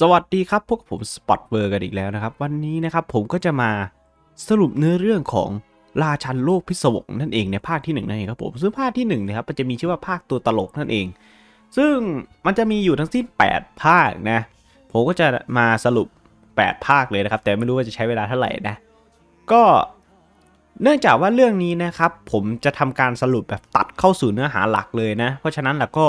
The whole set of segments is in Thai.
สวัสดีครับ พวกผมสปอตเบอร์กันอีกแล้วนะครับ วันนี้นะครับผมก็จะมาสรุปเนื้อเรื่องของราชันโลกพิศวงนั่นเองในภาคที่1นั่นเองครับผมซึ่งภาคที่1นะครับมันจะมีชื่อว่าภาคตัวตลกนั่นเอง ซึ่งมันจะมีอยู่ทั้งสิ้น 8 ภาคนะผมก็จะมาสรุป 8 ภาคเลยนะครับ แต่ไม่รู้ว่าจะใช้เวลาเท่าไหร่นะ ก็เนื่องจากว่าเรื่องนี้นะครับ ผมจะทำการสรุปแบบตัดเข้าสู่เนื้อหาหลักเลยนะเพราะฉะนั้นแล้วก็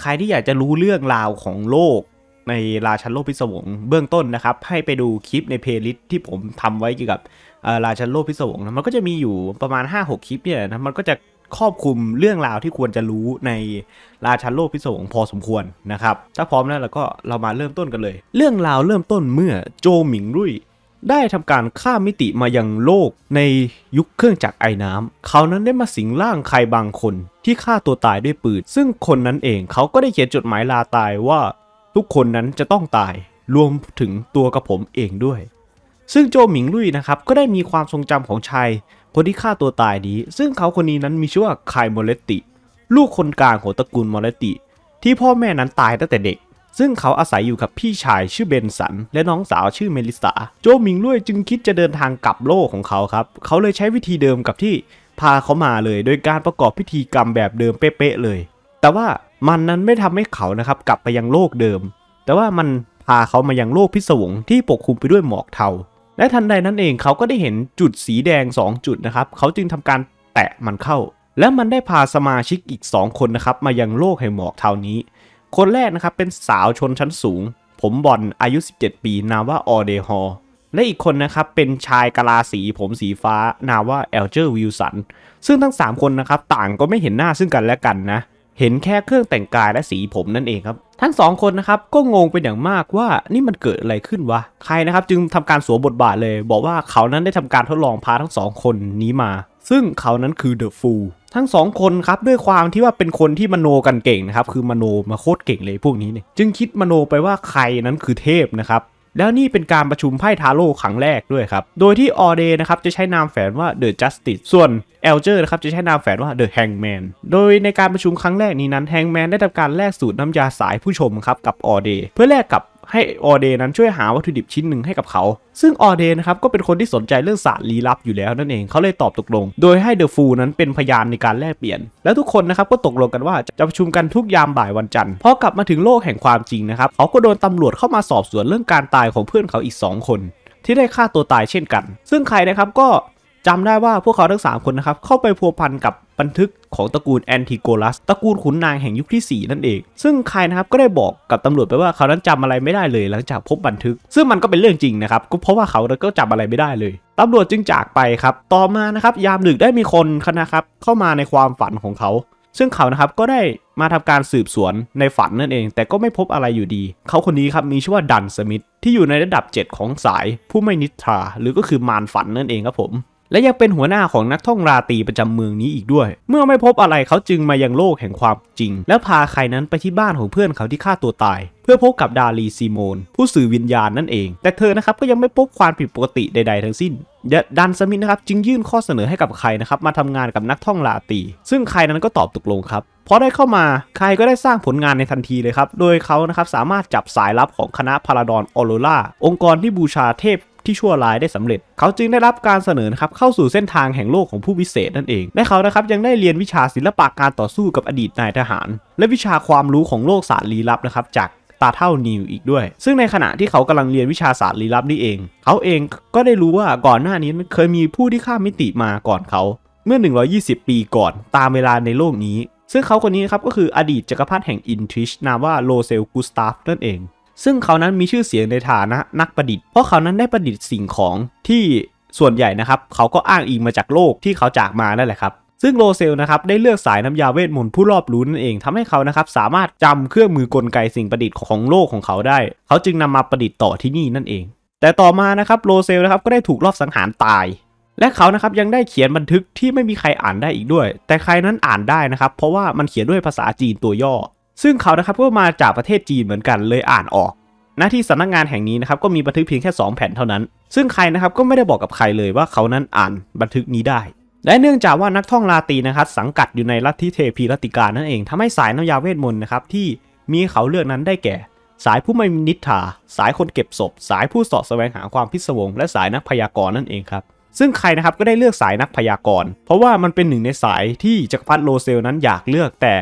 ใครที่อยากจะรู้เรื่องราวของโลกในราชันโลกพิศวงเบื้องต้นนะครับ ให้ไปดูคลิปในเพลย์ลิสต์ที่ผมทำไว้เกี่ยวกับราชันโลกพิศวงมันก็จะมีอยู่ประมาณ 5-6 คลิปเนี่ยนะมันก็จะครอบคลุมเรื่องราวที่ควรจะรู้ในราชันโลกพิศวงพอสมควรนะครับถ้าพร้อมแล้วเราก็เรามาเริ่มต้นกันเลย เรื่องราวเริ่มต้นเมื่อโจหมิงรุ่ยได้ทำการข้ามมิติมายังโลกในยุคเครื่องจักรไอ้น้ำเขานั้นได้มาสิงร่างใครบางคนที่ฆ่าตัวตายด้วยปืนซึ่งคนนั้นเองเขาก็ได้เขียนจดหมายลาตายว่าทุกคนนั้นจะต้องตายรวมถึงตัวกระผมเองด้วย ซึ่งโจหมิงลุยนะครับ ก็ได้มีความทรงจำของชาย คนที่ฆ่าตัวตายนี้ซึ่งเขาคนนี้นั้นมีชื่อว่าคายมอเลติ ลูกคนกลางของตระกูลมอเลติ ที่พ่อแม่นั้นตายตั้งแต่เด็ก ซึ่งเขาอาศัยอยู่กับพี่ชายชื่อเบนสันและน้องสาวชื่อเมลิสาโจหมิงลุยจึงคิดจะเดินทางกลับโลกของเขาครับ เขาเลยใช้วิธีเดิมกับที่ พาเขามาเลยโดยการประกอบพิธีกรรมแบบเดิมเป๊ะๆเลย แต่ว่ามันนั้นไม่ทำให้เขานะครับกลับไปยังโลกเดิม แต่ว่ามันพาเขามายังโลกพิศวง ที่ปกคลุมไปด้วยหมอกเทา และทันใดนั้นเองเขาก็ได้เห็นจุดสีแดง 2 จุดนะครับ เขาจึงทำการแตะมันเข้า และมันได้พาสมาชิกอีก 2 คนนะครับ มายังโลกแห่งหมอกเทานี้ คนแรกนะครับเป็นสาวชนชั้นสูง ผมบอลอายุ 17 ปีนามว่าออเดฮอและอีกคนนะครับเป็นชายกะลาสี ผมสีฟ้านามว่าเอลเจอร์วิลสัน ซึ่งทั้ง3คนนะครับต่างก็ไม่เห็นหน้าซึ่งกันและกันนะเห็นแค่เครื่องแต่งกายและสีผมนั่นเองครับทั้งสองคนนะครับ ก็งงเป็นอย่างมากว่านี่มันเกิดอะไรขึ้นวะ ใครนะครับ จึงทำการสวมบทบาทเลย บอกว่าเขานั้นได้ทำการทดลองพาทั้งสองคนนี้มาซึ่งเขานั้นคือเดอะฟูลทั้งสองคนครับด้วยความที่ว่าเป็นคนที่มโนกันเก่งนะครับ คือมโนมาโคตรเก่งเลยพวกนี้เนี่ยจึงคิดมโนไปว่าใครนั้นคือเทพนะครับแล้วนี่เป็นการประชุมไพ่ทาโร่ครั้งแรกด้วยครับ โดยที่ออเดนะครับจะใช้นามแฝงว่า The Justice ส่วนเอลเจอร์นะครับจะใช้นามแฝงว่า The Hangman โดยในการประชุมครั้งแรกนี้นั้นแฮงแมนได้ทำการแลกสูตรน้ำยาสายผู้ชมครับกับออเดเพื่อแลกกับให้ออเดนั้นช่วยหาวัตถุดิบชิ้นหนึ่งให้กับเขา ซึ่งออเดนะครับก็เป็นคนที่สนใจเรื่องศาสตร์ลี้ลับอยู่แล้วนั่นเอง เขาเลยตอบตกลง โดยให้เดอะฟูนั้นเป็นพยานในการแลกเปลี่ยน แล้วทุกคนนะครับก็ตกลงกันว่าจะประชุมกันทุกยามบ่ายวันจันทร์ พอกลับมาถึงโลกแห่งความจริงนะครับ เขาก็โดนตำรวจเข้ามาสอบสวนเรื่องการตายของเพื่อนเขาอีก2คนที่ได้ฆ่าตัวตายเช่นกัน ซึ่งใครนะครับก็จำได้ว่าพวกเขาทั้ง 3 คนนะครับเข้าไปพัวพันกับบันทึกของตระกูลแอนติโกลัสตระกูลขุนนางแห่งยุคที่ 4 นั่นเอง ซึ่งใครนะครับ ก็ได้บอกกับตำรวจไปว่าเขานั้นจำอะไรไม่ได้เลย หลังจากพบบันทึก ซึ่งมันก็เป็นเรื่องจริงนะครับ ก็เพราะว่าเขาก็จำอะไรไม่ได้เลยตำรวจจึงจากไปครับต่อมานะครับยามดึกได้มีคนนะครับเข้ามาในความฝันของเขา ซึ่งเขานะครับก็ได้มาทำการสืบสวนในฝันนั่นเอง แต่ก็ไม่พบอะไรอยู่ดี เขาคนนี้ครับมีชื่อว่าดันสมิธที่อยู่ในระดับ7ของสาย ผู้ไม่นิทราหรือก็คือมารฝันนั่นเองครับผมและยังเป็นหัวหน้าของนักท่องราตรีประจำเมืองนี้อีกด้วย เมื่อไม่พบอะไรเขาจึงมายังโลกแห่งความจริง และพาใครนั้นไปที่บ้านของเพื่อนเขาที่ฆ่าตัวตาย เพื่อพบกับดารีซีโมนผู้สื่อวิญญาณนั่นเอง แต่เธอนะครับก็ยังไม่พบความผิดปกติใดๆ ทั้งสิ้นดันสมิธนะครับ จึงยื่นข้อเสนอให้กับใครนะครับมาทำงานกับนักท่องราตี ซึ่งใครนั้นก็ตอบตกลงครับพอได้เข้ามาใครก็ได้สร้างผลงานในทันทีเลยครับ โดยเขานะครับสามารถจับสายลับของคณะพาราดอนออโรราองค์กรที่บูชาเทพที่ชั่วร้ายได้สำเร็จ เขาจึงได้รับการเสนอนะครับเข้าสู่เส้นทางแห่งโลกของผู้วิเศษนั่นเอง และเขานะครับยังได้เรียนวิชาศิลปะการต่อสู้กับอดีตนายทหาร และวิชาความรู้ของโลกศาสตร์ลี้ลับนะครับจากตาเท่านิวอีกด้วย ซึ่งในขณะที่เขากำลังเรียนวิชาศาสตร์ลี้ลับนี่เอง เขาเองก็ได้รู้ว่าก่อนหน้านี้เคยมีผู้ที่ข้ามมิติมาก่อนเขา เมื่อ120 ปีก่อน ตามเวลาในโลกนี้ ซึ่งเขาคนนี้ครับก็คืออดีตจกักรพรรดิแห่งอินทริชนามว่าโลเซลกุสตาฟนั่นเองซึ่งเขานั้นมีชื่อเสียงในฐานะนักประดิษฐ์ เพราะเขานั้นได้ประดิษฐ์สิ่งของที่ส่วนใหญ่นะครับเขาก็อ้างอิงมาจากโลกที่เขาจากมานั่นแหละครับ ซึ่งโลเซลนะครับได้เลือกสายน้ำยาเวทมนต์ผู้รอบรู้นั่นเองทำให้เขานะครับสามารถจำเครื่องมือกลไกสิ่งประดิษฐ์ของโลกของเขาได้ เขาจึงนำมาประดิษฐ์ต่อที่นี่นั่นเอง แต่ต่อมานะครับโลเซลนะครับก็ได้ถูกลอบสังหารตาย และเขานะครับยังได้เขียนบันทึกที่ไม่มีใครอ่านได้อีกด้วย แต่ใครนั้นอ่านได้นะครับเพราะว่ามันเขียนด้วยภาษาจีนตัวย่อซึ่งเขานะครับก็มาจากประเทศจีนเหมือนกันเลยอ่านออก หน้าที่สำนักงงานแห่งนี้นะครับก็มีบันทึกเพียงแค่2แผ่นเท่านั้นซึ่งใครนะครับก็ไม่ได้บอกกับใครเลยว่าเขานั้นอ่านบันทึกนี้ได้ และเนื่องจากว่านักท่องลาตีนะครับสังกัดอยู่ในลัทธิเทพีลัติกานั่นเองทำให้สายน้ำยาเวทมนต์นะครับที่มีเขาเลือกนั้นได้แก่ สายผู้ไม่มีนิทาสายคนเก็บศพสายผู้สอดแสวงหาความพิศวงและสายนักพยากรณ์นั่นเองครับซึ่งใครนะครับก็ได้เลือกสายนักพยากรณ์เพราะว่ามันเป็นหนึ่งในสายที่จักรพรรดิโลเซลนั้นอยากเลือกแต่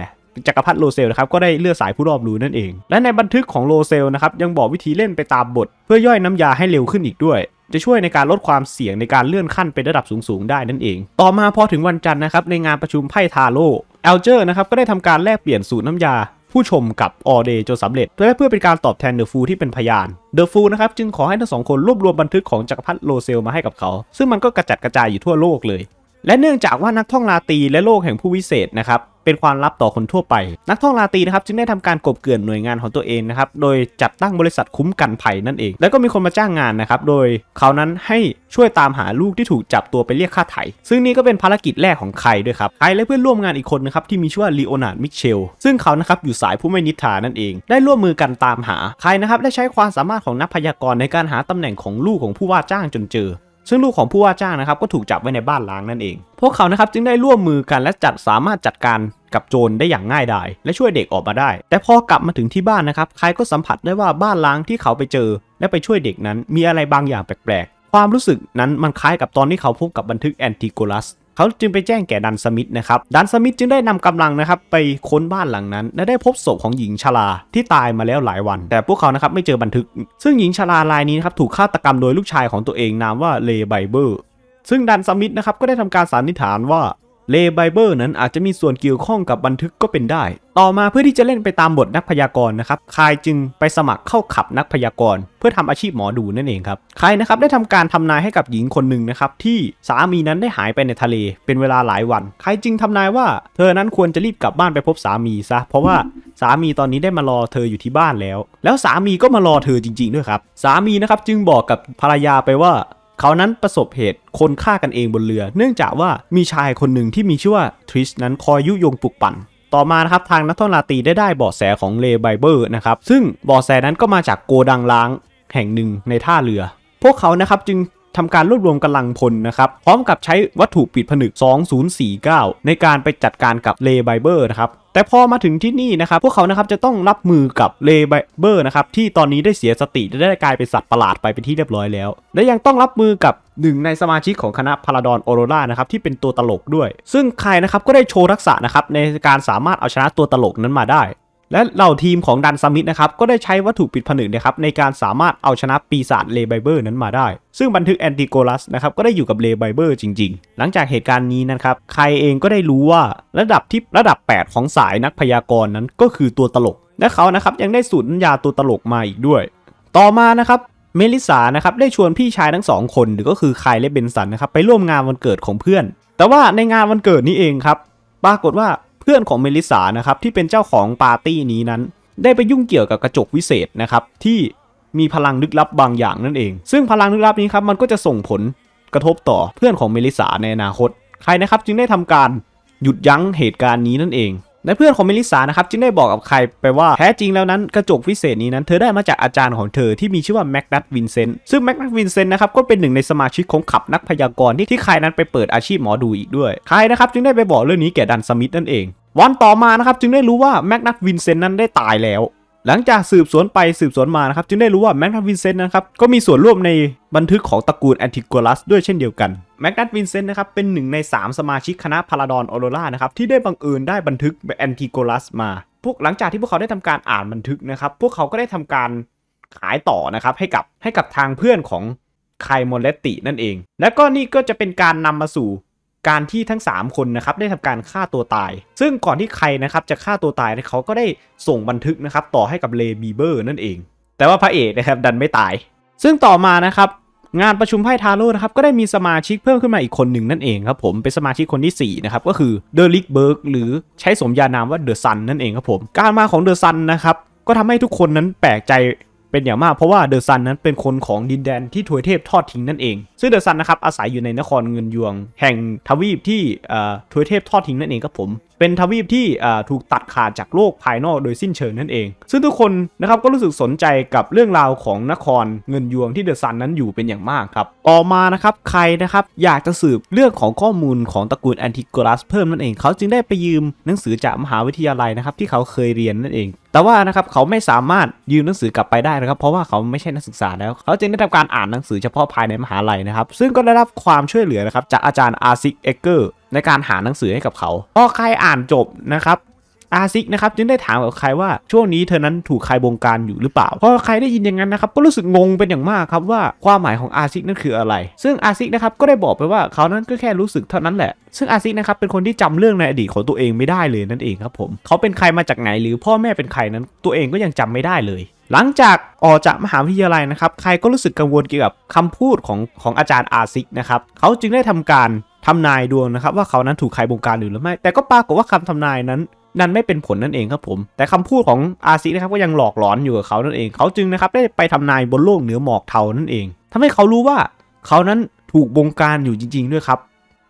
จักรพรรดิโลเซลนะครับก็ได้เลือกสายผู้รอบรู้นั่นเอง และในบันทึกของโลเซลนะครับยังบอกวิธีเล่นไปตามบทเพื่อย่อยน้ำยาให้เร็วขึ้นอีกด้วย จะช่วยในการลดความเสี่ยงในการเลื่อนขั้นไประดับสูง ๆ ได้นั่นเอง ต่อมาพอถึงวันจันทร์นะครับในงานประชุมไพ่ทาโร่เอลเจอร์นะครับก็ได้ทำการแลกเปลี่ยนสูตรน้ำยาผู้ชมกับออเดย์จนสำเร็จื่อเพื่อเป็นการตอบแทนเดอะฟูที่เป็นพยานเดอะฟูนะครับจึงขอให้ทั้งสองคนรวบรวมบันทึกของจักรพรรดิโลเซลมาให้กับเขาซึ่งมันก็กระจัดกระจายอยู่ทั่วโลกเลยและเนื่องจากว่านักท่องราตีและโลกแห่งผู้วิเศษนะครับเป็นความลับต่อคนทั่วไป นักท่องราตีนะครับจึงได้ทำการกบเกลื่อนหน่วยงานของตัวเองนะครับโดยจัดตั้งบริษัทคุ้มกันภัยนั่นเอง แล้วก็มีคนมาจ้างงานนะครับโดยเขานั้นให้ช่วยตามหาลูกที่ถูกจับตัวไปเรียกค่าไถ่ซึ่งนี่ก็เป็นภารกิจแรกของใครด้วยครับใครและเพื่อนร่วมงานอีกคนนะครับที่มีชื่อว่าลีโอนาร์ดมิเชลซึ่งเขานะครับอยู่สายผู้ไม่นิทานั่นเอง ได้ร่วมมือกันตามหาใครนะครับได้ใช้ความสามารถของนักพยากรณ์ในการหาตำแหน่งของลูกของผู้ว่าจ้างจนเจอซึ่งลูกของผู้ว่าจ้างนะครับก็ถูกจับไว้ในบ้านล้างนั่นเอง พวกเขานะครับจึงได้ร่วมมือกันและจัดสามารถจัดการกับโจรได้อย่างง่ายดายและช่วยเด็กออกมาได้ แต่พอกลับมาถึงที่บ้านนะครับ ใครก็สัมผัสได้ว่าบ้านล้างที่เขาไปเจอ และไปช่วยเด็กนั้นมีอะไรบางอย่างแปลกๆ ความรู้สึกนั้นมันคล้ายกับตอนที่เขาพบกับบันทึกแอนติโกลัสเขาจึงไปแจ้งแก่ดันสมิธนะครับ ดันสมิธจึงได้นำกำลังนะครับ ไปค้นบ้านหลังนั้น และได้พบศพของหญิงชราที่ตายมาแล้วหลายวัน แต่พวกเขานะครับไม่เจอบันทึก ซึ่งหญิงชรารายนี้นะครับถูกฆาตกรรมโดยลูกชายของตัวเองนามว่าเลไบเบอร์ซึ่งดันสมิธนะครับก็ได้ทำการสันนิษฐานว่าเลไบเบิลนั้นอาจจะมีส่วนเกี่ยวข้องกับบันทึกก็เป็นได้ ต่อมาเพื่อที่จะเล่นไปตามบทนักพยากรณ์นะครับ คายจึงไปสมัครเข้าขับนักพยากรณ์เพื่อทำอาชีพหมอดูนั่นเองครับ คายนะครับได้ทำการทำนายให้กับหญิงคนหนึ่งนะครับที่สามีนั้นได้หายไปในทะเล เป็นเวลาหลายวัน คายจึงทำนายว่าเธอนั้นควรจะรีบกลับบ้านไปพบสามีซะ เพราะว่าสามีตอนนี้ได้มารอเธออยู่ที่บ้านแล้ว แล้วสามีก็มารอเธอจริง ๆด้วยครับ สามีนะครับจึงบอกกับภรรยาไปว่าเขานั้นประสบเหตุคนฆ่ากันเองบนเรือ เนื่องจากว่ามีชายคนหนึ่งที่มีชื่อว่าทริชนั้นคอยยุยงปลุกปั่น ต่อมานะครับทางนัก่องราตีได้ได้เบาะแสของเลไบเบอร์นะครับ ซึ่งเบาะแสนั้นก็มาจากโกดังล้างแห่งหนึ่งในท่าเรือ พวกเขานะครับจึงทำการรวบรวมกำลังพลนะครับ พร้อมกับใช้วัตถุปิดผนึก 2049 ในการไปจัดการกับเลไบเบอร์นะครับ แต่พอมาถึงที่นี่นะครับ พวกเขานะครับจะต้องรับมือกับเลบเบอร์นะครับที่ตอนนี้ได้เสียสติและได้กลายเป็นสัตว์ประหลาดไปเป็นที่เรียบร้อยแล้ว และยังต้องรับมือกับหนึ่งในสมาชิกของคณะพาราดอนออโรรานะครับที่เป็นตัวตลกด้วย ซึ่งใครนะครับก็ได้โชว์ทักษะนะครับในการสามารถเอาชนะตัวตลกนั้นมาได้และเหล่าทีมของดันซามิตนะครับ ก็ได้ใช้วัตถุปิดผนึกนะครับ ในการสามารถเอาชนะปีศาจเลไบเบอร์นั้นมาได้ ซึ่งบันทึกแอนติโกลัสนะครับ ก็ได้อยู่กับเลไบเบอร์จริงๆ หลังจากเหตุการณ์นี้นะครับใครเองก็ได้รู้ว่าระดับที่ระดับ 8 ของสายนักพยากรณ์นั้นก็คือตัวตลก และเขานะครับ ยังได้สูตรน้ำยาตัวตลกมาอีกด้วย ต่อมานะครับเมลิสานะครับได้ชวนพี่ชายทั้งสองคนหรือก็คือไคและเบนสันนะครับไปร่วมงานวันเกิดของเพื่อน แต่ว่าในงานวันเกิดนี้เองครับปรากฏว่าพื่อนของเมลิสานะครับ ที่เป็นเจ้าของปาร์ตี้นี้นั้น ได้ไปยุ่งเกี่ยวกับกระจกวิเศษนะครับ ที่มีพลังลึกลับบางอย่างนั่นเอง ซึ่งพลังลึกลับนี้ครับ มันก็จะส่งผลกระทบต่อเพื่อนของเมลิสาในอนาคตใครนะครับจึงได้ทำการหยุดยั้งเหตุการณ์นี้นั่นเองและเพื่อนของเมลิสานะครับจึงได้บอกกับใครไปว่าแท้จริงแล้วนั้นกระจกวิเศษนี้นั้นเธอได้มาจากอาจารย์ของเธอที่มีชื่อว่าแม็กนัตวินเซนต์ซึ่งแม็กนัตวินเซนต์นะครับก็เป็นหนึ่งในสมาชิกของขับนักพยากรณ์ที่ที่ใครนั้นไปเปิดอาชีพหมอดูอีกด้วย ใครนะครับจึงได้ไปบอกเรื่องนี้แก่ดันสมิธนั่นเอง วันต่อมานะครับจึงได้รู้ว่าแม็กนัตวินเซนต์นั้นได้ตายแล้วหลังจากสืบสวนไปสืบสวนมานะครับจึงได้รู้ว่าแมกนัตวินเซนต์นะครับก็มีส่วนร่วมในบันทึกของตระกูลแอนติโกลัสด้วยเช่นเดียวกันแมกนัตวินเซนต์นะครับ เป็นหนึ่งใน 3 สมาชิกคณะพาราดอนออโรรานะครับที่ได้บังเอิญได้บันทึกแอนติโกลัส มา พวกหลังจากที่พวกเขาได้ทำการอ่านบันทึกนะครับพวกเขาก็ได้ทำการขายต่อนะครับให้กับให้กับทางเพื่อนของไคมอนเลตตินั่นเอง และก็นี่ก็จะเป็นการนำมาสู่การที่ทั้ง 3 คนนะครับได้ทำการฆ่าตัวตาย ซึ่งก่อนที่ใครนะครับจะฆ่าตัวตายเขาก็ได้ส่งบันทึกนะครับต่อให้กับเลบีเบอร์ นั่นเอง แต่ว่าพระเอกนะครับดันไม่ตาย ซึ่งต่อมานะครับงานประชุมไพ่ทาโร่นะครับก็ได้มีสมาชิกเพิ่มขึ้นมาอีกคนหนึ่งนั่นเองครับผมเป็นสมาชิกคนที่4นะครับก็คือเดอลิกเบิร์กหรือใช้สมญานามว่าเดอะซันนั่นเองครับผม การมาของเดอะซันนะครับก็ทำให้ทุกคนนั้นแปลกใจเป็นอย่างมากเพราะว่าเดอะซันนั้นเป็นคนของดินแดนที่ทวยเทพทอดทิ้งนั่นเอง ซึ่งเดอะซันนะครับอาศัยอยู่ในนครเงินยวงแห่งทวีปที่ทวยเทพทอดทิ้งนั่นเองครับผมเป็นทวีปที่ถูกตัดขาดจากโลกภายนอกโดยสิ้นเชิงนั่นเอง ซึ่งทุกคนนะครับก็รู้สึกสนใจกับเรื่องราวของนครเงินยวงที่เดอะซันนั้นอยู่เป็นอย่างมากครับ ต่อมานะครับใครนะครับอยากจะสืบเรื่องของข้อมูลของตระกูลแอนติโกรัสเพิ่มนั่นเอง เขาจึงได้ไปยืมหนังสือจากมหาวิทยาลัยนะครับที่เขาเคยเรียนนั่นเอง แต่ว่านะครับเขาไม่สามารถยืมหนังสือกลับไปได้นะครับเพราะว่าเขาไม่ใช่นักศึกษาแล้ว เขาจึงได้ทำการอ่านหนังสือเฉพาะภายในมหาลัยนะครับ ซึ่งก็ได้รับความช่วยเหลือนะครับจากอาจารย์อาซิกเอเกอร์ในการหาหนังสือให้กับเขาพอใครอ่านจบนะครับอาซิกนะครับจึงได้ถามกับใครว่าช่วงนี้เธอนั้นถูกใครบงการอยู่หรือเปล่าพอใครได้ยินอย่างนั้นนะครับก็รู้สึกงงเป็นอย่างมากครับว่า ความหมายของอาซิกนั่นคืออะไร ซึ่งอาซิกนะครับก็ได้บอกไปว่าเขานั้นก็แค่รู้สึกเท่านั้นแหละซึ่งอาซิกนะครับเป็นคนที่จำเรื่องในอดีตของตัวเองไม่ได้เลยนั่นเองครับผมเขาเป็นใครมาจากไหน หรือพ่อแม่เป็นใครนั้นตัวเองก็ยังจำไม่ได้เลย หลังจากออกจากมหาวิทยาลัยนะครับใครก็รู้สึกกังวลเกี่ยวกับคำพูดของของอาจารย์อาซิกนะครับเขาจึงได้ทำการทำนายดวงนะครับ ว่าเขานั้นถูกใครบงการหรือไม่ แต่ก็ปรากฏว่าคำทำนายนั้น นั้นไม่เป็นผลนั่นเองครับผม แต่คำพูดของอาซีนะครับก็ยังหลอกหลอนอยู่กับเขานั่นเอง เขาจึงนะครับได้ไปทำนายบนโลกเหนือหมอกเทานั่นเอง ทำให้เขารู้ว่า เขานั้นถูกบงการอยู่จริงๆด้วยครับ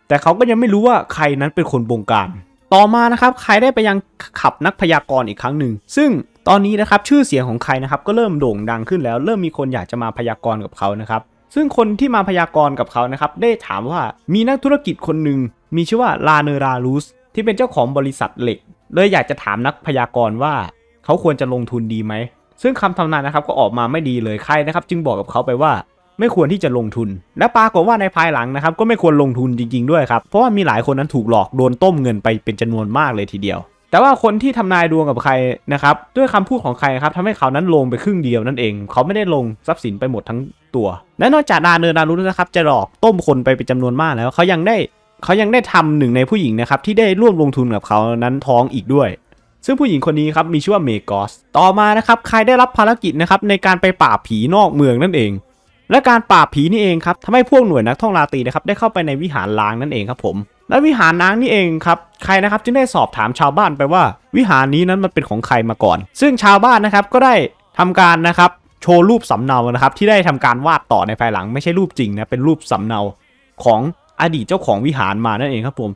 แต่เขาก็ยังไม่รู้ว่าใครนั้นเป็นคนบงการ ต่อมานะครับ ใครได้ไปยังขับนักพยากรณ์อีกครั้งหนึ่งซึ่งตอนนี้นะครับชื่อเสียงของใครนะครับ ก็เริ่มโด่งดังขึ้นแล้วเริ่มมีคนอยากจะมาพยากรณ์กับเขานะครับซึ่งคนที่มาพยากรณ์กับเขานะครับได้ถามว่ามีนักธุรกิจคนหนึ่งมีชื่อว่าลาเนราลูสที่เป็นเจ้าของบริษัทเหล็กเลยอยากจะถามนักพยากรณ์ว่า เขาควรจะลงทุนดีไหม ซึ่งคำทำนายนะครับก็ออกมาไม่ดีเลยใครนะครับ จึงบอกกับเขาไปว่าไม่ควรที่จะลงทุน และปรากฏว่าในภายหลังนะครับก็ไม่ควรลงทุนจริงๆด้วยครับเพราะว่ามีหลายคนนั้นถูกหลอกโดนต้มเงินไปเป็นจำนวนมากเลยทีเดียวแต่ว่าคนที่ทำนายดวงกับใครนะครับด้วยคำพูดของใครครับทำให้เขานั้นลงไปครึ่งเดียวนั่นเอง เขาไม่ได้ลงทรัพย์สินไปหมดทั้งตัว และนอกจากดาเนอร์ดารุนะครับ จะหลอกต้มคนไปเป็นจำนวนมากแล้ว เขายังได้เขายังได้ทำหนึ่งในผู้หญิงนะครับที่ได้ร่วมลงทุนกับเขานั้นท้องอีกด้วย ซึ่งผู้หญิงคนนี้ครับมีชื่อว่าเมกอสต่อมานะครับใครได้รับภารกิจนะครับในการไปปราบผีนอกเมืองนั่นเอง และการปราบผีนี่เองครับทำให้พวกหน่วยนักท่องราตรีนะครับได้เข้าไปในวิหารล้างนั่นเองครับผมและวิหารนางนี่เองครับ ใครนะครับจึงได้สอบถามชาวบ้านไปว่า วิหารนี้นั้นมันเป็นของใครมาก่อน ซึ่งชาวบ้านนะครับก็ได้ทำการนะครับ โชว์รูปสำเนานะครับ ที่ได้ทำการวาดต่อในภายหลัง ไม่ใช่รูปจริงนะเป็นรูปสำเนาของอดีตเจ้าของวิหารมานั่นเองครับผม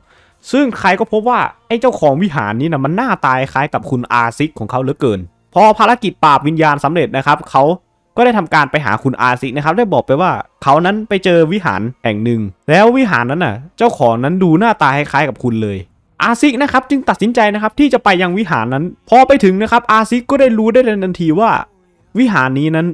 ซึ่งใครก็พบว่าไอ้เจ้าของวิหารนี้นะมันหน้าตายคล้ายกับคุณอาซิกของเขาเหลือเกิน พอภารกิจปราบวิญญาณสำเร็จนะครับเขาก็ได้ทำการไปหาคุณอาซินะครับได้บอกไปว่า เขานั้นไปเจอวิหารแห่งหนึ่ง แล้ววิหารนั้นน่ะเจ้าของนั้นดูหน้าตาคล้ายๆกับคุณเลยอาซิกนะครับจึงตัดสินใจนะครับที่จะไปยังวิหารนั้น พอไปถึงนะครับอาซิกก็ได้รู้ได้ทันทีว่า วิหารนี้นั้น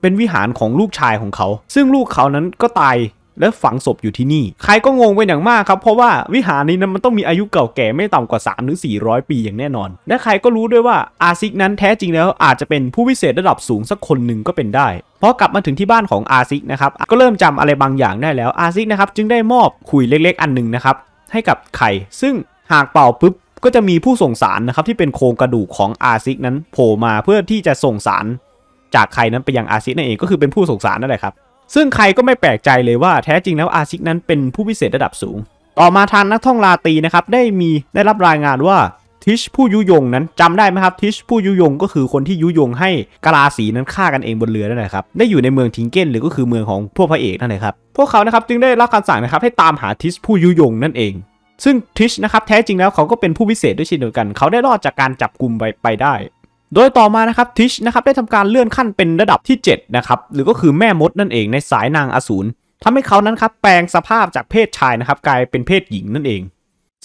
เป็นวิหารของลูกชายของเขา ซึ่งลูกเขานั้นก็ตายและฝังศพอยู่ที่นี่ ใครก็งงเป็นอย่างมากครับ เพราะว่าวิหารนี้นั้นมันต้องมีอายุเก่าแก่ไม่ต่ำกว่า3 4 0 0 ปีอย่างแน่นอน และใครก็รู้ด้วยว่าอาซิกนั้นแท้จริงแล้วอาจจะเป็นผู้วิเศษระดับสูงสักคนหนึ่งก็เป็นได้พอกลับมาถึงที่บ้านของอาซิกนะครับ ก็เริ่มจำอะไรบางอย่างได้แล้ว อาซิกนะครับจึงได้มอบขุยเล็ก ๆ อันหนึ่งนะครับ ให้กับไข่ซึ่งหากเป่าปุ๊บก็จะมีผู้ส่งสารนะครับที่เป็นโครงกระดูกของอาซิกนั้นโผล่มาเพื่อที่จะส่งสารจากใครนั้นไปยังอาซิกนั่นเองก็คือเป็นผู้ส่งสารนั่นแหละครับซึ่งใครก็ไม่แปลกใจเลยว่าแท้จริงแล้วอาซิกนั้นเป็นผู้พิเศษระดับสูง ต่อมาทางนักท่องลาตีนะครับได้มีได้รับรายงานว่าทิชผู้ยุยงนั้นจำได้ไหมครับทิชผู้ยุยงก็คือคนที่ยุยงให้กลาสีนั้นฆ่ากันเองบนเรือนั่นแหละครับได้อยู่ในเมืองทิงเก้นหรือก็คือเมืองของพวกพระเอกนั่นแหละครับพวกเขานะครับจึงได้รับคำสั่งนะครับให้ตามหาทิชผู้ยุยงนั่นเองซึ่งทิชนะครับแท้จริงแล้วเขาก็เป็นผู้พิเศษด้วยเช่นเดียวกันเขาได้รอดจากการจับกลุ่มไปไปได้โดยต่อมานะครับทิชนะครับได้ทำการเลื่อนขั้นเป็นระดับที่7นะครับหรือก็คือแม่มดนั่นเองในสายนางอสูรทำให้เขานั้นครับแปลงสภาพจากเพศชายนะครับกลายเป็นเพศหญิงนั่นเอง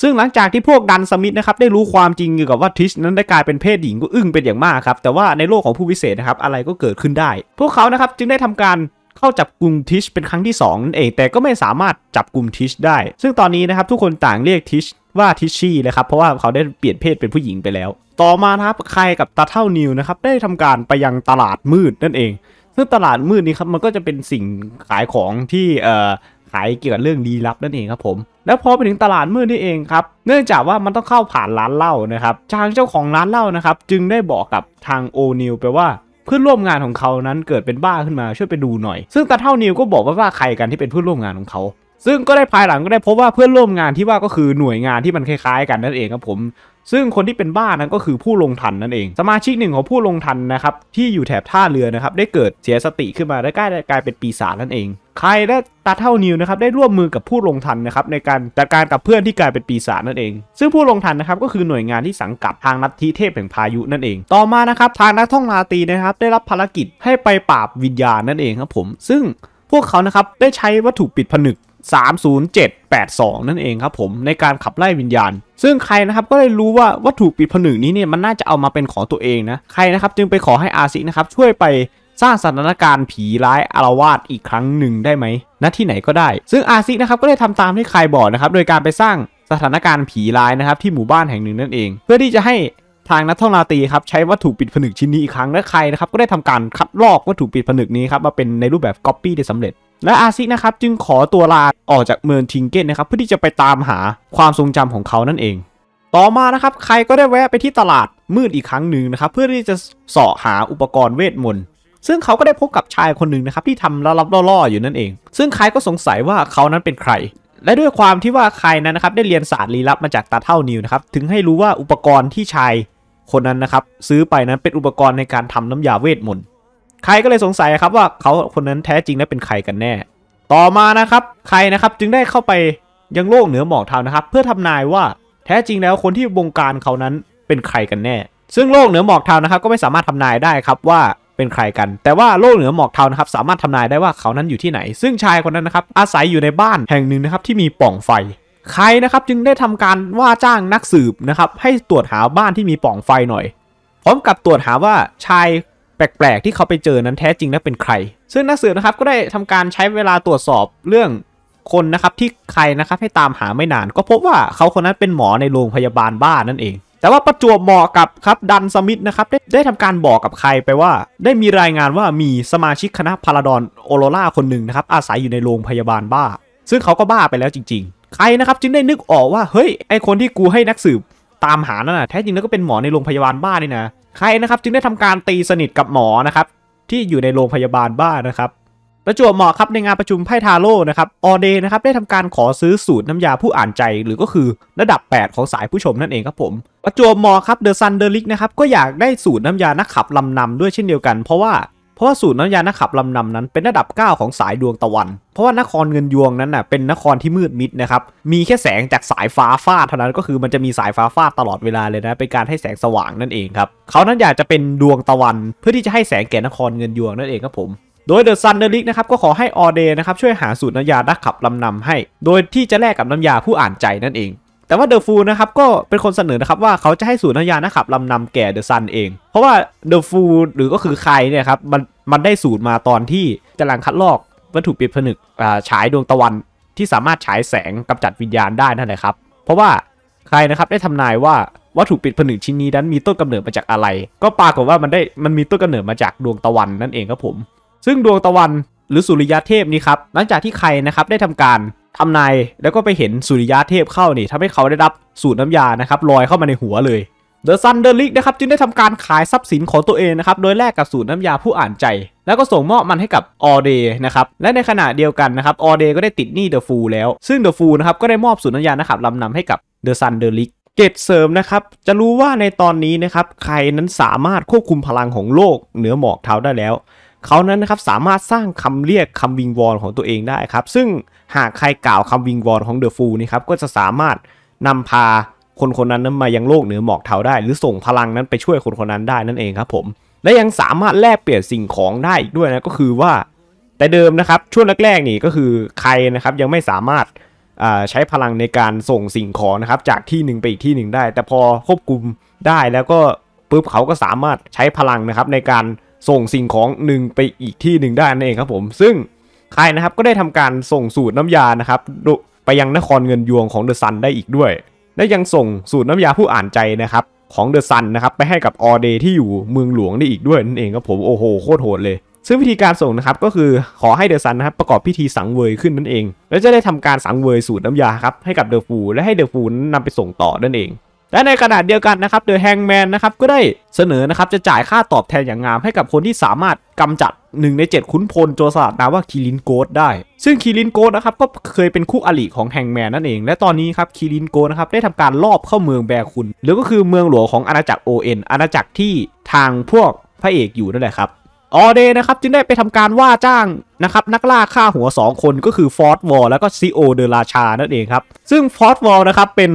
ซึ่งหลังจากที่พวกดันสมิธนะครับได้รู้ความจริงเกี่ยวกับว่าทิชนั้นได้กลายเป็นเพศหญิงก็อึ้งเป็นอย่างมากครับ แต่ว่าในโลกของผู้วิเศษนะครับอะไรก็เกิดขึ้นได้ พวกเขานะครับจึงได้ทำการเข้าจับกลุ่มทิชเป็นครั้งที่2นั่นเองแต่ก็ไม่สามารถจับกลุ่มทิชได้ซึ่งตอนนี้นะครับทุกคนต่างเรียกทิชว่าทิชชี่เลยครับเพราะว่าเขาได้เปลี่ยนเพศเป็นผู้หญิงไปแล้ว ต่อมานะครับใครกับตาเท่านิวนะครับได้ทำการไปยังตลาดมืดนั่นเอง ซึ่งตลาดมืดนี้ครับมันก็จะเป็นสิ่งขายของที่เอ่อขายเกี่ยวกับเรื่องลี้ลับนั่นเองครับผมแล้วพอไปถึงตลาดมืดนี่เองครับ เนื่องจากว่ามันต้องเข้าผ่านร้านเหล้านะครับทางเจ้าของร้านเหล้านะครับจึงได้บอกกับทางโอนิวไปว่าเพื่อนร่วมงานของเขานั้นเกิดเป็นบ้าขึ้นมาช่วยไปดูหน่อย ซึ่งตาเท่านิวก็บอกว่าว่าใครกันที่เป็นเพื่อนร่วมงานของเขาซึ่งก็ได้ภายหลังก็ได้พบว่าเพื่อนร่วมงานที่ว่าก็คือหน่วยงานที่มันคล้ายๆกันนั่นเองครับผม ซึ่งคนที่เป็นบ้านนั้นก็คือผู้ลงทันนั่นเองสมาชิกหนึ่งของผู้ลงทันนะครับ ที่อยู่แถบท่าเรือนะครับ ได้เกิดเสียสติขึ้นมาและกลายเป็นปีศาจนั่นเอง ใครและตาเท่านิวนะครับได้ร่วมมือกับผู้ลงทันนะครับ ในการจัดการกับเพื่อนที่กลายเป็นปีศาจนั่นเอง ซึ่งผู้ลงทันนะครับก็คือหน่วยงานที่สังกัดทางนัทธิเทพแห่งพายุนั่นเองต่อมานะครับทางนักท่องราตรีนะครับได้รับภารกิจให้ไปปราบวิญญาณนั่นเองครับผมซึ่งพวกเขานะครับได้ใช้วัตถุปิดผนึก30782 นั่นเองครับผมในการขับไล่วิญญาณ ซึ่งใครนะครับก็เลยรู้ว่าวัตถุปิดผนึกนี้เนี่ยมันน่าจะเอามาเป็นของตัวเองนะใครนะครับจึงไปขอให้อาซินะครับช่วยไปสร้างสถานการณ์ผีร้ายอารวาสอีกครั้งหนึ่งได้ไหมณที่ไหนก็ได้ ซึ่งอาซินะครับก็ได้ทำตามที่ใครบอกนะครับโดยการไปสร้างสถานการณ์ผีร้ายนะครับที่หมู่บ้านแห่งหนึ่งนั่นเอง เพื่อที่จะให้ทางนักท่องราตรีครับใช้วัตถุปิดผนึกชิ้นนี้อีกครั้งและใครนะครับก็ได้ทำการคัดลอกวัตถุปิดผนึกนี้ครับมาเป็นในรูปแบบก๊อปปี้ได้สำเร็จและอาซินะครับจึงขอตัวลาออกจากเมืองทิงเกตนะครับเพื่อที่จะไปตามหาความทรงจำของเขานั่นเอง ต่อมานะครับใครก็ได้แวะไปที่ตลาดมืดอีกครั้งหนึ่งนะครับ เพื่อที่จะเสาะหาอุปกรณ์เวทมนต์ซึ่งเขาก็ได้พบกับชายคนหนึ่งนะครับที่ทำลับล่อๆอยู่นั่นเอง ซึ่งใครก็สงสัยว่าเขานั้นเป็นใคร และด้วยความที่ว่าใครนั้นนะครับได้เรียนศาสตร์ลี้ลับมาจากตาเท่านิวนะครับถึงให้รู้ว่าอุปกรณ์ที่ชายคนนั้นนะครับ ซื้อไปนั้นเป็นอุปกรณ์ในการทำน้ำยาเวทมนต์ใครก็เลยสงสัยครับว่าเขาคนนั้นแท้จริงแล้วเป็นใครกันแน่ ต่อมานะครับใครนะครับจึงได้เข้าไปยังโลกเหนือหมอกเทานะครับ เพื่อทำนายว่าแท้จริงแล้วคนที่บงการเขานั้นเป็นใครกันแน่ ซึ่งโลกเหนือหมอกเทานะครับก็ไม่สามารถทำนายได้ครับว่าเป็นใครกัน แต่ว่าโลกเหนือหมอกเทานะครับสามารถทำนายได้ว่าเขานั้นอยู่ที่ไหน ซึ่งชายคนนั้นนะครับอาศัยอยู่ในบ้านแห่งหนึ่งนะครับที่มีป่องไฟ ใครนะครับจึงได้ทำการว่าจ้างนักสืบนะครับให้ตรวจหาบ้านที่มีป่องไฟหน่อย พร้อมกับตรวจหาว่าชายแปลกๆ ที่เขาไปเจอนั้นแท้จริงแล้วเป็นใคร ซึ่งนักสืบนะครับก็ได้ทำการใช้เวลาตรวจสอบเรื่องคน นะครับที่ใครนะครับ ให้ตามหาไม่นาน ก็พบว่าเขาคนนั้นเป็นหมอในโรงพยาบาลบ้านนั่นเอง แต่ว่าประจวบเหมาะกับครับดันสมิธนะครับได้ได้ทำการบอกกับใครไปว่า ได้มีรายงานว่ามีสมาชิกคณะพาราดอนโอโรราคนหนึ่งนะครับอาศัยอยู่ในโรงพยาบาลบ้า ซึ่งเขาก็บ้าไปแล้วจริง ๆ ใครนะครับจึงได้นึกออกว่าเฮ้ยไอคนที่กูให้นักสืบตามหานั่นนะแท้จริงแล้วก็เป็นหมอในโรงพยาบาลบ้านี่นะใครนะครับจึงได้ทำการตีสนิทกับหมอนะครับที่อยู่ในโรงพยาบาลบ้านนะครับประจวบเหมาะครับในงานประชุมไพ่ทาโร่นะครับออเดนะครับได้ทำการขอซื้อสูตรน้ำยาผู้อ่านใจ หรือก็คือระดับ 8 ของสายผู้ชมนั่นเองครับผม ประจวบเหมาะครับเดอะซันเดอร์ลิกนะครับก็อยากได้สูตรน้ำยานักขับลำนำด้วยเช่นเดียวกันเพราะว่าเพราะว่า สูตรน้ำยา นักขับลำนำนั้นเป็นระดับ 9 ของสายดวงตะวัน เพราะว่านครเงินยวงนั้นน่ะเป็นนครที่มืดมิดนะครับ มีแค่แสงจากสายฟ้าฟาดเท่านั้นก็คือมันจะมีสายฟ้าฟาดตลอดเวลาเลยนะเป็นการให้แสงสว่างนั่นเองครับเขานั้นอยากจะเป็นดวงตะวัน เพื่อที่จะให้แสงแก่นครเงินยวงนั่นเองครับผม โดยเดอะซันเดอร์ลิกนะครับก็ขอให้ออเดย์นะครับช่วยหาสูตรน้ำยาดักขับลำนำให้ โดยที่จะแลกกับน้ำยาผู้อ่านใจนั่นเองแต่ว่าเดอะฟูลนะครับก็เป็นคนเสนอนะครับว่าเขาจะให้สูตรนักยานะครับลำนำแก่เดอะซันเอง เพราะว่าเดอะฟูลหรือก็คือใครเนี่ยครับมันมันได้สูตรมาตอนที่กำลังคัดลอกวัตถุปิดผนึกฉายดวงตะวัน ที่สามารถฉายแสงกำจัดวิญญาณได้นั่นแหละครับ เพราะว่าใครนะครับได้ทำนายว่าวัตถุปิดผนึกชิ้นนี้นั้นมีต้นกำเนิดมาจากอะไร ก็ปรากฏว่ามันได้มันมีต้นกำเนิดมาจากดวงตะวันนั่นเองครับผมซึ่งดวงตะวันหรือสุริยะเทพนี่ครับหลังจากที่ใครนะครับได้ทำการทำนาย แล้วก็ไปเห็นสุริยะเทพเข้านี่ทำให้เขาได้รับสูตรน้ำยานะครับลอยเข้ามาในหัวเลยเดอะซันเดอร์ลิกนะครับจึงได้ทำการขายทรัพย์สินของตัวเองนะครับโดยแลกกับสูตรน้ำยาผู้อ่านใจ แล้วก็ส่งมอบมันให้กับออเดย์นะครับและในขณะเดียวกันนะครับออเดย์ก็ได้ติดหนี้เดอะฟูลแล้ว ซึ่งเดอะฟูลนะครับก็ได้มอบสูตรน้ำยานะครับลำนำให้กับเดอะซันเดอร์ลิกเกตเสริมนะครับจะรู้ว่าในตอนนี้นะครับใครนั้นสามารถควบคุมพลังของโลกเหนือหมอกเท้าได้แล้วเขานั้นนะครับสามารถสร้างคำเรียกคำวิงวอนของตัวเองได้ครับซึ่งหากใครกล่าวคำวิงวอนของเดอะฟูนี่ครับก็จะสามารถนำพาคนคนนั้นนั้นมายังโลกเหนือหมอกเทาได้ หรือส่งพลังนั้นไปช่วยคนคนนั้นได้นั่นเองครับผมและยังสามารถแลกเปลี่ยนสิ่งของได้อีกด้วยนะก็คือว่าแต่เดิมนะครับช่วงแรกๆนี่ก็คือใครนะครับยังไม่สามารถใช้พลังในการส่งสิ่งของนะครับจากที่หนึ่งไปอีกที่หนึ่งได้แต่พอควบคุมได้แล้วก็ปุ๊บเขาก็สามารถใช้พลังนะครับในการส่งสิ่งของหนึ่งไปอีกที่หนึ่งได้นั่นเองครับผมซึ่งใครนะครับก็ได้ทำการส่งสูตรน้ำยานะครับไปยังนครเงินยวงของเดอะซันได้อีกด้วยและยังส่งสูตรน้ำยาผู้อ่านใจนะครับของเดอะซันนะครับไปให้กับออเด ที่อยู่เมืองหลวงได้อีกด้วยนั่นเองครับผมโอ้โหโคตรโหดเลย ซึ่งวิธีการส่งนะครับก็คือขอให้เดอะซันนะครับประกอบพิธีสังเวยขึ้นนั่นเอง แล้วจะได้ทำการสังเวยสูตรน้ำยาครับให้กับเดอะฟู และให้เดอะฟู นำไปส่งต่อนั่นเองและในขณะเดียวกันนะครับเดอะแฮงแมนนะครับก็ได้เสนอนะครับจะจ่ายค่าตอบแทนอย่างงามให้กับคนที่สามารถกำจัดหนึ่งใน7ขุนพลโจรสลัดนามว่าคิรินโกดได้ ซึ่งคิรินโกดนะครับก็เคยเป็นคู่อริของแฮงแมนนั่นเอง และตอนนี้ครับคิรินโกดนะครับได้ทำการลอบเข้าเมืองแบคุนหรือก็คือเมืองหลวงของอาณาจักรโอเอ็นอาณาจักรที่ทางพวกพระเอกอยู่นั่นแหละครับออเดนะครับจึงได้ไปทำการว่าจ้างนะครับนักล่าฆ่าหัว 2 คนก็คือฟอร์ดวอลแล้วก็ซีโอเดลาชานั่นเองครับ ซึ่งฟอร์ดวอลนะครับเป็น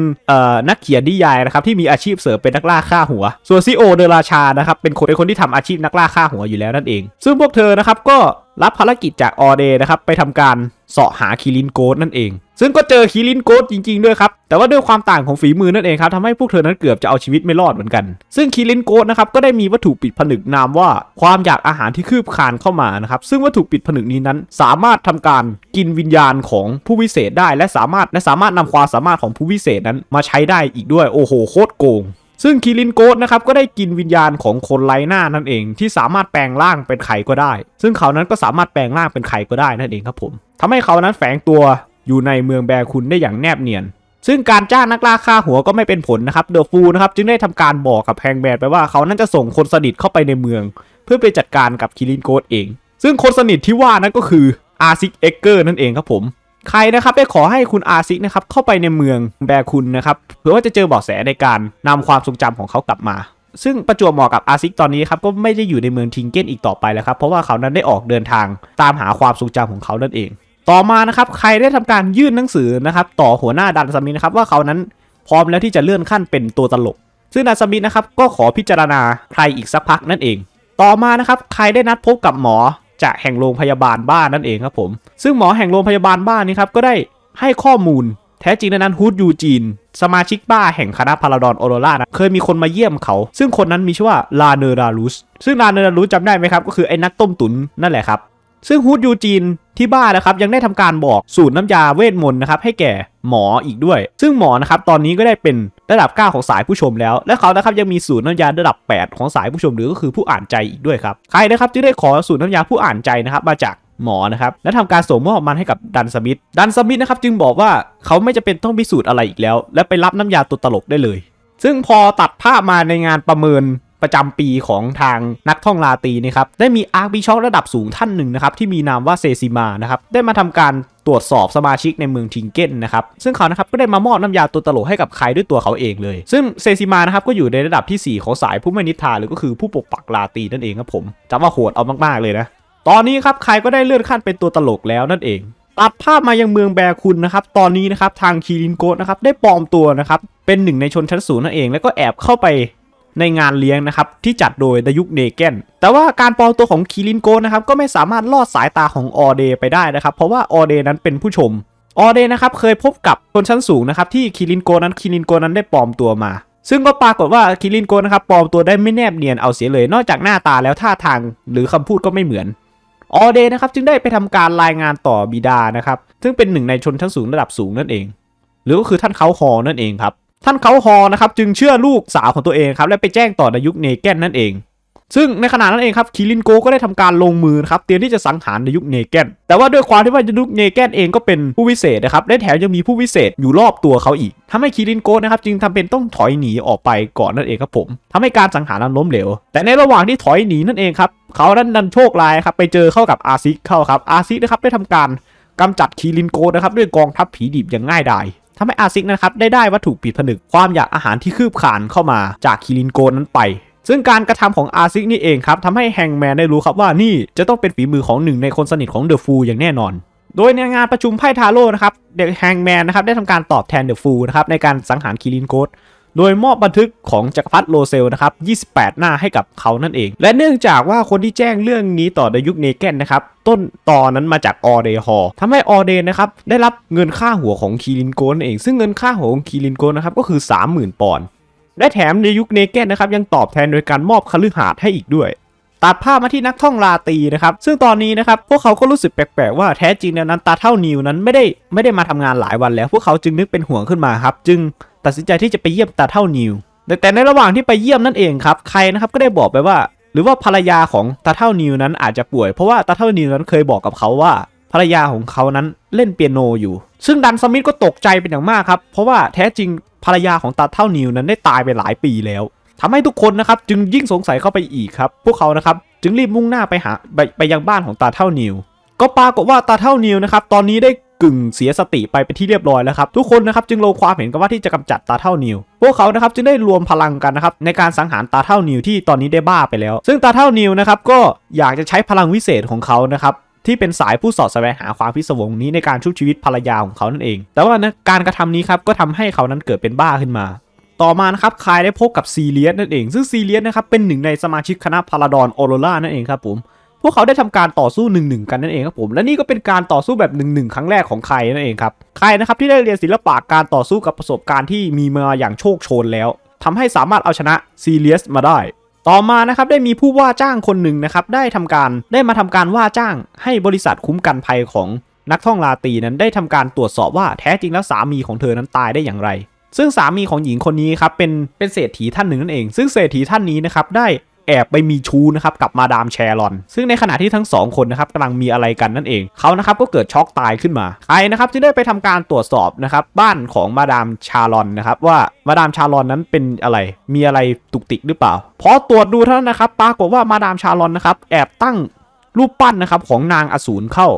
นักเขียนนิยายนะครับที่มีอาชีพเสริมเป็นนักล่าฆ่าหัว ส่วนซีโอเดลาชานะครับเป็นคนเป็นคนที่ทำอาชีพนักล่าฆ่าหัวอยู่แล้วนั่นเอง ซึ่งพวกเธอนะครับก็รับภารกิจจากออเดนะครับไปทำการเสาะหาคีรินโกดนั่นเอง ซึ่งก็เจอคีรินโกดจริงๆ ด้วยครับแต่ว่าด้วยความต่างของฝีมือนั่นเองครับทำให้พวกเธอนั้นเกือบจะเอาชีวิตไม่รอดเหมือนกัน ซึ่งคีรินโกดนะครับก็ได้มีวัตถุปิดผนึกนามว่า ความอยากอาหารที่คืบคานเข้ามานะครับซึ่งวัตถุปิดผนึกนี้นั้นสามารถทำการกินวิญญาณของผู้วิเศษได้ และสามารถและสามารถนำความสามารถของผู้วิเศษนั้นมาใช้ได้อีกด้วยโอ้โหโคตรโกงซึ่งคิรินโกดนะครับก็ได้กินวิญญาณของคนไร้หน้านั่นเองที่สามารถแปลงร่างเป็นไข่ก็ได้ ซึ่งเขานั้นก็สามารถแปลงร่างเป็นไข่ก็ได้นั่นเองครับผมทำให้เขานั้นแฝงตัวอยู่ในเมืองแบคุนได้อย่างแนบเนียน ซึ่งการจ้างนักล่าฆ่าหัวก็ไม่เป็นผลนะครับเดอะฟูนะครับจึงได้ทำการบอกกับแฮงแบดไปว่าเขานั้นจะส่งคนสนิทเข้าไปในเมือง เพื่อไปจัดการกับคิรินโกดเอง ซึ่งคนสนิทที่ว่านั้นก็คืออาซิกเอเกอร์นั่นเองครับผมใครนะครับไปขอให้คุณอาซิกนะครับเข้าไปในเมืองแบคุนนะครับเพื่อว่าจะเจอเบาะแสในการนำความทรงจำของเขากลับมา ซึ่งประจวบเหมาะกับอาซิกตอนนี้ครับก็ไม่ได้อยู่ในเมืองทิงเก้นอีกต่อไปแล้วครับเพราะว่าเขานั้นได้ออกเดินทาง ตามหาความทรงจำของเขานั่นเอง ต่อมานะครับใครได้ทำการยื่นหนังสือนะครับต่อหัวหน้าดันสมินะครับ ว่าเขานั้นพร้อมแล้วที่จะเลื่อนขั้นเป็นตัวตลก ซึ่งดันสมินะครับก็ขอพิจารณาใครอีกสักพักนั่นเอง ต่อมานะครับใครได้นัดพบกับหมอจากแห่งโรงพยาบาลบ้านนั่นเองครับผมซึ่งหมอแห่งโรงพยาบาลบ้านนี้ครับ ก็ได้ให้ข้อมูลแท้จริงนั้นฮูดยูจีนสมาชิกบ้าแห่งคณะพาราดอนออโรรานะ เคยมีคนมาเยี่ยมเขา ซึ่งคนนั้นมีชื่อว่าลาเนรารุสซึ่งลาเนรารุสจำได้ไหมครับ ก็คือไอ้นักต้มตุ๋นนั่นแหละครับ ซึ่งฮูดยูจีนที่บ้านนะครับยังได้ทำการบอกสูตรน้ำยาเวทมนต์นะครับให้แก่หมออีกด้วย ซึ่งหมอนะครับตอนนี้ก็ได้เป็นระดับ 9 ของสายผู้ชมแล้ว และเขานะครับยังมีสูตรน้ำยา ระดับ 8 ของสายผู้ชมหรือก็คือผู้อ่านใจอีกด้วยครับ ใครนะครับที่ได้ขอสูตรน้ำยาผู้อ่านใจนะครับมาจากหมอนะครับและทำการส่งมอบมันให้กับดันสมิธดันสมิธนะครับจึงบอกว่าเขาไม่จะเป็นต้องพิสูจน์อะไรอีกแล้ว และไปรับน้ำยาตัวตลกได้เลย ซึ่งพอตัดภาพมาในงานประเมินประจำปีของทางนักท่องลาตีนะครับ ได้มีอาร์คบิชอประดับสูงท่านหนึ่งนะครับ ที่มีนามว่าเซซิมานะครับ ได้มาทำการตรวจสอบสมาชิกในเมืองทิงเก้นนะครับซึ่งเขานะครับก็ได้มามอบน้ำยาตัวตลกให้กับใครด้วยตัวเขาเองเลย ซึ่งเซซิมานะครับก็อยู่ในระดับที่4ของสายผู้ไม่นิทาหรือก็คือผู้ปกปักลาตีนั่นเองครับผมจำว่าโหดเอามากๆเลยนะตอนนี้ครับใครก็ได้เลื่อนขั้นเป็นตัวตลกแล้วนั่นเองตัดภาพมายังเมืองแบคุนนะครับตอนนี้นะครับทางคีรินโกะนะครับได้ปลอมตัวนะครับเป็นหนึ่งในชนชั้นสูงนั่นเอง แล้วก็แอบเข้าไปในงานเลี้ยงนะครับที่จัดโดยดยุกเนเกนแต่ว่าการปลอมตัวของคีรินโกนะครับก็ไม่สามารถลอดสายตาของออเด ไปได้นะครับ เพราะว่าออเดนั้นเป็นผู้ชมออเดนะครับเคยพบกับคนชั้นสูงนะครับที่คีรินโกนั้นคีรินโกนั้นได้ปลอมตัวมา ซึ่งก็ปรากฏว่าคิรินโกนะครับปลอมตัวได้ไม่แนบเนียนเอาเสียเลยนอกจากหน้าตาแล้วท่าทางหรือคำพูดก็ไม่เหมือนออเดนะครับจึงได้ไปทำการรายงานต่อบิดานะครับซึ่งเป็นหนึ่งในชนชั้นสูงระดับสูงนั่นเองหรือก็คือท่านเขาฮอนั่นเองครับท่านเขาฮอนะครับจึงเชื่อลูกสาวของตัวเองครับและไปแจ้งต่อนายุกเนแกนนั่นเองซึ่งในขณะนั้นเองครับคิรินโกก็ได้ทำการลงมือครับเตรียมที่จะสังหารนายุกเนแกนแต่ว่าด้วยความที่ว่านายุกเนแกนเองก็เป็นผู้วิเศษนะครับและแถมยังมีผู้วิเศษอยู่รอบตัวเขาอีก ทำให้คิรินโกนะครับจึงทำเป็นต้องถอยหนีออกไปก่อนนั่นเองครับผมทำให้การสังหารนั้นล้มเหลวแต่ในระหว่างที่ถอยหนีนั่นเองครับเขาดันดันโชคร้ายครับไปเจอเข้ากับอาซิเข้าครับอาซินะครับได้ทำการกำจัดคีรินโกนะครับด้วยกองทัพผีดิบอย่างง่ายดายทำให้อาซิกนะครับได้ได้วัตถุปิดผนึกความอยากอาหารที่คืบขานเข้ามาจากคิรินโกนั้นไป ซึ่งการกระทำของอาซิกนี่เองครับทำให้แฮงแมนได้รู้ครับว่านี่จะต้องเป็นฝีมือของหนึ่งในคนสนิทของเดอะฟูอย่างแน่นอน โดยในงานประชุมไพ่ทาโร่นะครับเด็กแฮงแมนนะครับได้ทำการตอบแทนเดอะฟูนะครับในการสังหารคิรินโกดโดยมอบบันทึกของจักรพรรดิโลเซลนะครับ 28 หน้าให้กับเขานั่นเอง และเนื่องจากว่าคนที่แจ้งเรื่องนี้ต่อดยุคเนแกนนะครับ ต้นตอนนั้นมาจากออเดฮอทำให้ออเดนะครับได้รับเงินค่าหัวของคีรินโกนเอง ซึ่งเงินค่าหัวของคีรินโกนนะครับก็คือ 30,000 ปอนด์และแถมในยุคเนแกนนะครับยังตอบแทนโดยการมอบคฤหาสน์ให้อีกด้วยตัดภาพมาที่นักท่องราตีนะครับซึ่งตอนนี้นะครับพวกเขาก็รู้สึกแปลกๆว่าแท้จริงแล้วนั้นตาเท่านิวนั้นไม่ได้ไม่ได้มาทำงานหลายวันแล้ว พวกเขาจึงนึกเป็นห่วงขึ้นมาครับจึงตัดสินใจที่จะไปเยี่ยมตาเท่านิวแต่ในระหว่างที่ไปเยี่ยมนั่นเองครับ ใครนะครับก็ได้บอกไปว่า หรือว่าภรรยาของตาเท่านิวนั้นอาจจะป่วย เพราะว่าตาเท่านิวนั้นเคยบอกกับเขาว่า ภรรยาของเขานั้นเล่นเปียโนอยู่ ซึ่งดันสมิธก็ตกใจเป็นอย่างมากครับเพราะว่าแท้จริงภรรยาของตาเท่านิวนั้นได้ตายไปหลายปีแล้วทำให้ทุกคนนะครับจึงยิ่งสงสัยเข้าไปอีกครับ พวกเขานะครับ จึงรีบมุ่งหน้าไปหาไปไปยังบ้านของตาเท่านิว ก็ปรากฏว่าตาเท่านิวนะครับตอนนี้ได้กึ่งเสียสติไปเป็นที่เรียบร้อยแล้วครับทุกคนนะครับจึงลงความเห็นกันว่าที่จะกำจัดตาเท่านิว พวกเขานะครับจึงได้รวมพลังกันนะครับในการสังหารตาเท่านิวที่ตอนนี้ได้บ้าไปแล้ว ซึ่งตาเท่านิวนะครับก็อยากจะใช้พลังวิเศษของเขานะครับที่เป็นสายผู้สอดแสวงหาความพิศวงนี้ในการชุบชีวิตภรรยาของเขานั่นเอง แต่ว่านะการกระทำนี้ครับก็ทำให้เขานั้นเกิดเป็นบ้าขึ้นมาต่อมานะครับคายได้พบกับซีเรียสนั่นเองซึ่งซีเรียสนะครับเป็นหนึ่งในสมาชิกคณะพาราดอนออโรร่านั่นเองครับ ผม พวกเขาได้ทำการต่อสู้หนึ่งหนึ่งกันนั่นเองครับผมและนี่ก็เป็นการต่อสู้แบบหนึ่งหนึ่งครั้งแรกของใครนั่นเองครับใครนะครับที่ได้เรียนศิลปะการต่อสู้กับประสบการณ์ที่มีมาอย่างโชคโชนแล้ว ทำให้สามารถเอาชนะซีเรียสมาได้ ต่อมานะครับได้มีผู้ว่าจ้างคนหนึ่งนะครับได้ทำการได้มาทำการว่าจ้างให้บริษัทคุ้มกันภัยของนักท่องลาตีนั้นได้ทำการตรวจสอบว่าแท้จริงแล้วสามีของเธอนั้นตายได้อย่างไรซึ่งสามีของหญิงคนนี้ครับเป็น เป็นเศรษฐีท่านหนึ่งนั่นเอง ซึ่งเศรษฐีท่านนี้นะครับได้แอบไปมีชู้นะครับ กับมาดามแชรอน ซึ่งในขณะที่ทั้งสองคนนะครับกำลังมีอะไรกันนั่นเองเขานะครับก็เกิดช็อกตายขึ้นมาใครนะครับจี่ได้ไปทำการตรวจสอบนะครับ บ้านของมาดามชารอนนะครับ ว่ามาดามชารอนนั้นเป็นอะไร มีอะไรตุกติกหรือเปล่าพอตรวจดูเท่านั้นนะครับปรากฏว่ามาดามชารอนนะครับแอบตั้งรูปปั้นนะครับของนางอสูรเข้า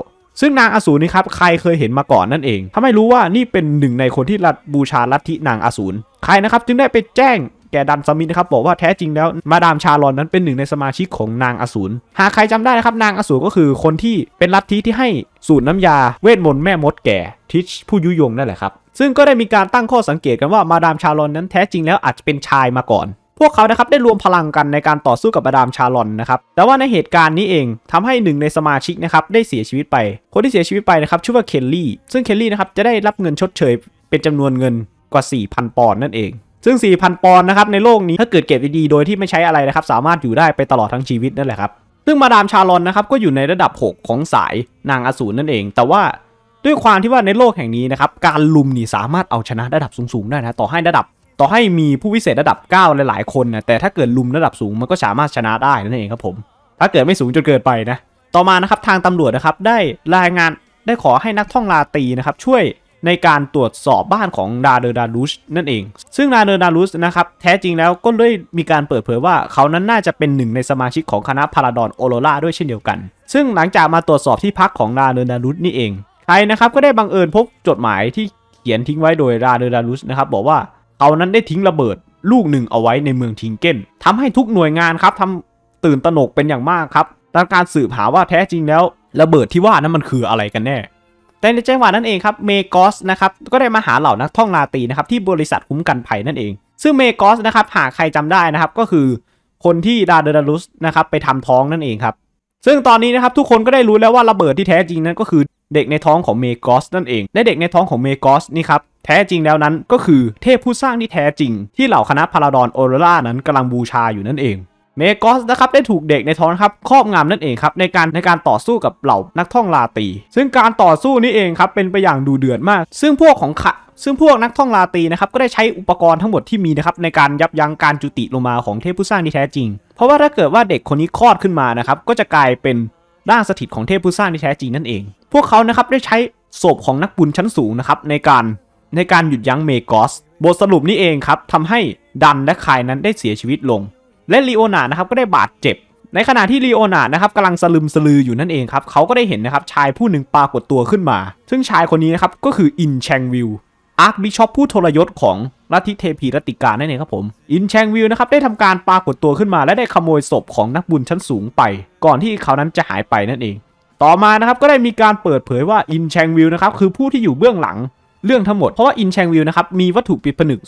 ซึ่งนางอสูรนี่ครับใครเคยเห็นมาก่อนนั่นเองทำให้รู้ว่านี่เป็นหนึ่งในคนที่รัดบูชาลัทธินางอสูรใครนะครับจึงได้ไปแจ้งแกดันสมิธนะครับบอกว่าแท้จริงแล้ว มาดามชาลอนนั้นเป็นหนึ่งในสมาชิกของนางอสูรหากใครจำได้นะครับนางอสูรก็คือคนที่เป็นลัทธิที่ให้สูตรน้ำยาเวทมนต์แม่มดแก่ทิชผู้ยุยงนั่นแหละครับ ซึ่งก็ได้มีการตั้งข้อสังเกตกันว่ามาดามชาลอนนั้นแท้จริงแล้วอาจจะเป็นชายมาก่อนพวกเขานะครับได้รวมพลังกันในการต่อสู้กับมาดามชาลอนนะครับ แต่ว่าในเหตุการณ์นี้เองทำให้หนึ่งในสมาชิกนะครับได้เสียชีวิตไป คนที่เสียชีวิตไปนะครับชื่อว่าเคนลี่ ซึ่งเคนลี่นะครับจะได้รับเงินชดเชย เป็นจำนวนเงินกว่า4,000 ปอนด์นั่นเอง ซึ่ง4,000ปอนด์นะครับในโลกนี้ถ้าเกิดเก็บดีๆโดยที่ไม่ใช้อะไรนะครับสามารถอยู่ได้ไปตลอดทั้งชีวิตนั่นแหละครับ ซึ่งมาดามชาลอนนะครับก็อยู่ในระดับ 6 ของสายนางอสูรนั่นเอง แต่ว่าด้วยความที่ว่าในโลกแห่งนี้นะครับการลุมนี่สามารถเอาชนะระดับสูงๆได้นะต่อให้ระดับต่อให้มีผู้วิเศษระดับ 9 หลายๆ คนนะแต่ถ้าเกิดลุมระดับสูง มันก็สามารถชนะได้นั่นเองครับผม ถ้าเกิดไม่สูงจนเกินไปนะ ต่อมานะครับทางตำรวจนะครับได้รายงานได้ขอให้นักท่องลาตีนะครับช่วยในการตรวจสอบบ้านของดาเดอร์ดารุชนั่นเอง ซึ่งดาเดอร์ดารุชนะครับแท้จริงแล้วก็เลยมีการเปิดเผยว่าเขานั้นน่าจะเป็นหนึ่งในสมาชิกของคณะพาราดอนโอโรราด้วยเช่นเดียวกัน ซึ่งหลังจากมาตรวจสอบที่พักของดาเดอร์ดารุชนี่เอง ใครนะครับก็ได้บังเอิญพบจดหมายที่เขียนทิ้งไว้โดยดาเดอร์ดารุชนะครับบอกว่าเขานั้นได้ทิ้งระเบิดลูกหนึ่งเอาไว้ในเมืองทิงเก้นทำให้ทุกหน่วยงานครับทำตื่นตระหนกเป็นอย่างมากครับและการสืบหาว่าแท้จริงแล้ว ระเบิดที่ว่านั้นมันคืออะไรกันแน่ แต่ในจังหวะนั้นเองครับเมกอสนะครับก็ได้มาหาเหล่านักท่องลาตีนะครับที่บริษัทคุ้มกันภัยนั่นเอง ซึ่งเมกอสนะครับหากใครจำได้นะครับก็คือคนที่ดาเดรลุสนะครับไปทำท้องนั่นเองครับซึ่งตอนนี้นะครับทุกคนก็ได้รู้แล้วว่าระเบิดที่แท้จริงนั้นก็คือ เด็กในท้องของเมกอสนั่นเองและเด็กในท้องของเมกอสนี่ครับแท้จริงแล้วนั้นก็คือเทพผู้สร้างที่แท้จริง ที่เหล่าคณะพาราดอนโอรล่านั้นกำลังบูชาอยู่นั่นเอง เมกอสนะครับได้ถูกเด็กในท้องครับครอบงำนั่นเองครับในการในการต่อสู้กับเหล่านักท่องลาตี ซึ่งการต่อสู้นี้เองครับเป็นไปอย่างดูเดือดมาก ซึ่งพวกของขะซึ่งพวกนักท่องลาตีนะครับก็ได้ใช้อุปกรณ์ทั้งหมดที่มีนะครับในการยับยั้งการจุติลงมาของเทพผู้สร้างที่แท้จริง เพราะว่าถ้าเกิดว่าเด็กคนนี้คลอดขึ้นมานะครับก็จะกลายเป็นร่างสถิตของเทพผู้สร้างที่แท้จริงนั่นเอง พวกเขานะครับได้ใช้ศพของนักบุญชั้นสูงนะครับในการในการหยุดยั้งเมกอส บทสรุปนี้เองครับ ทำให้ดันและคายนั้นได้เสียชีวิตลง และลีโอนานะครับก็ได้บาดเจ็บ ในขณะที่ลีโอนานะครับกำลังสลืมสลืออยู่นั่นเองครับ เขาก็ได้เห็นนะครับชายผู้หนึ่งปรากฏตัวขึ้นมา ซึ่งชายคนนี้นะครับก็คืออินแชงวิล อาร์คบิชอปผู้ทรยศของรัทิเทพีรติกานั่นเองครับผม อินแชงวิลนะครับได้ทำการปรากฏตัวขึ้นมาและได้ขโมยศพของนักบุญชั้นสูงไป ก่อนที่เขานั้นจะหายไปนั่นเอง ต่อมานะครับก็ได้มีการเปิดเผยว่าอินแชงวิลนะครับคือผู้ที่อยู่เบื้องหลังเรื่องทั้งหมดเพราะว่าอินแชงวิลนะครับ มีวัตถุปิดผนึก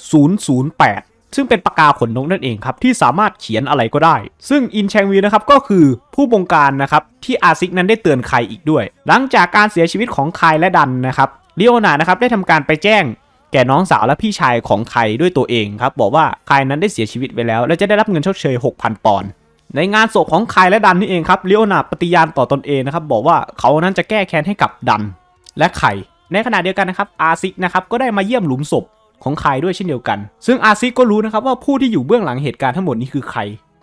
008 ซึ่งเป็นปากกาขนนกนั่นเองครับ ที่สามารถเขียนอะไรก็ได้ ซึ่งอินแชงวิลนะครับ ก็คือผู้บงการนะครับ ที่อาซิกนั้นได้เตือนใครอีกด้วย หลังจากการเสียชีวิตของใครและดันนะครับเลโอนานะครับ ได้ทำการไปแจ้งแก่น้องสาวและพี่ชายของใครด้วยตัวเองครับบอกว่าใครนั้นได้เสียชีวิตไปแล้ว และจะได้รับเงินชดเชย 6,000ปอนด์ในงานศพของใครและดันนี่เองครับเลโอนาปฏิญาณต่อตอนเองนะครับบอกว่าเขานั้นจะแก้แค้นให้กับดันและใครในขณะเดียวกันนะครับอาซิกนะครับก็ได้มาเยี่ยมหลุมศพของใครด้วยเช่นเดียวกัน ซึ่งอาซิกก็รู้นะครับว่าผู้ที่อยู่เบื้องหลังเหตุการณ์ทั้งหมดนี้คือใคร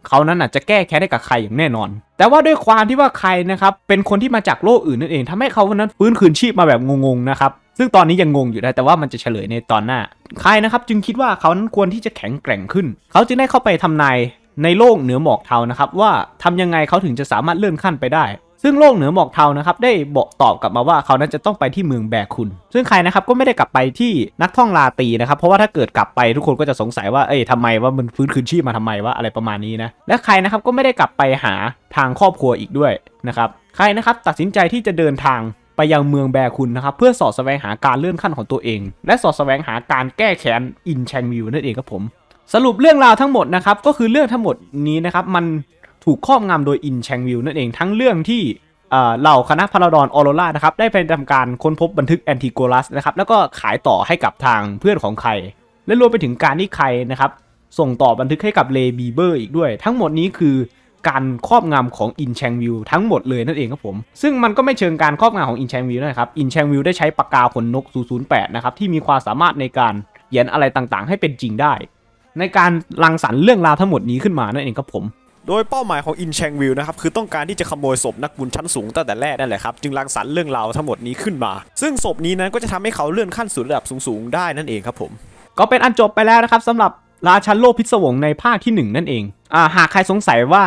เขานั้นอาจจะแก้แค้นให้กับใครอย่างแน่นอน แต่ว่าด้วยความที่ว่าใครนะครับเป็นคนที่มาจากโลกอื่นนั่นเองทำให้เขานั้นฟื้นคืนชีพมาแบบงงๆนะครับซึ่งตอนนี้ยังงงอยู่นะแต่ว่ามันจะเฉลยในตอนหน้า ใครนะครับจึงคิดว่าเขานั้นควรที่จะแข็งแกร่งขึ้นเขาจึงได้เข้าไปทำนายในโลกเหนือหมอกเทานะครับว่าทำยังไงเขาถึงจะสามารถเลื่อนขั้นไปได้ซึ่งโลกเหนือหมอกเทานะครับ ได้บอกตอบกลับมาว่าเขานั้นจะต้องไปที่เมืองแบคุนซึ่งใครนะครับก็ไม่ได้กลับไปที่นักท่องลาตีนะครับ เพราะว่าถ้าเกิดกลับไปทุกคนก็จะสงสัยว่าเอ้ยทำไมว่ามันฟื้นคืนชีพมาทำไมว่าอะไรประมาณนี้นะและใครนะครับก็ไม่ได้กลับไปหาทางครอบครัวอีกด้วยนะครับใครนะครับตัดสินใจที่จะเดินทางไปยังเมืองแบคุนนะครับเพื่อสอดแสวงหาการเลื่อนขั้นของตัวเอง และสอดแสวงหาการแก้แค้นอินแชงวิวนั่นเองครับผม สรุปเรื่องราวทั้งหมดนะครับก็คือเรื่องทั้งหมดนี้นะครับมันถูกครอบงำโดยอินแชงวิลนั่นเอง ทั้งเรื่องที่เหล่าคณะพาราดอนออโรรานะครับได้ไปทำการค้นพบบันทึกแอนติโกลัสนะครับแล้วก็ขายต่อให้กับทางเพื่อนของใคร และรวมไปถึงการที่ใครนะครับส่งต่อบันทึกให้กับเลบีเบอร์อีกด้วย ทั้งหมดนี้คือการครอบงำของอินแชงวิลทั้งหมดเลยนั่นเองครับผมซึ่งมันก็ไม่เชิงการครอบงำของอินแชงวิลนะครับอินแชงวิลได้ใช้ปากกาขนนก008นะครับที่มีความสามารถในการเขียนอะไรต่างๆ ให้เป็นจริงได้ ในการรังสรรค์เรื่องราวทั้งหมดนี้ขึ้นมานั่นเองครับผมโดยเป้าหมายของอินแชงวิลนะครับ คือต้องการที่จะขโมยศพนักบุญชั้นสูงตั้งแต่แรกนั่นแหละครับ จึงรังสรรค์เรื่องราวทั้งหมดนี้ขึ้นมา ซึ่งศพนี้นั้นก็จะทำให้เขาเลื่อนขั้นสู่ระดับสูง ๆ ได้นั่นเองครับผม ก็เป็นอันจบไปแล้วนะครับสำหรับราชันโลกพิศวงในภาคที่ 1 นั่นเองอ่าหากใครสงสัยว่า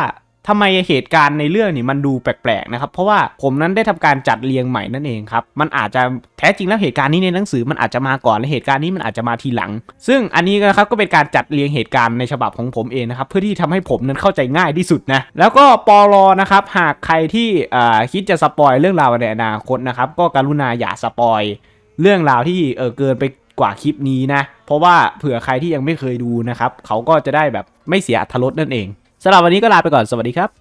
ทำไมเหตุการณ์ในเรื่องนี่มันดูแปลกๆนะครับ เพราะว่าผมนั้นได้ทำการจัดเรียงใหม่นั่นเองครับ มันอาจจะแท้จริงแล้วเหตุการณ์นี้ในหนังสือมันอาจจะมาก่อน และเหตุการณ์นี้มันอาจจะมาทีหลัง ซึ่งอันนี้นะครับก็เป็นการจัดเรียงเหตุการณ์ในฉบับของผมเองนะครับเพื่อที่ทำให้ผมนั้นเข้าใจง่ายที่สุดนะ แล้วก็ปลอนะครับ หากใครที่คิดจะสปอยเรื่องราวในอนาคตนะครับก็กรุณาอย่าสปอยเรื่องราวที่เออเกินไปกว่าคลิปนี้นะ เพราะว่าเผื่อใครที่ยังไม่เคยดูนะครับเขาก็จะได้แบบไม่เสียอรรถรสนั่นเองสำหรับวันนี้ก็ลาไปก่อน สวัสดีครับ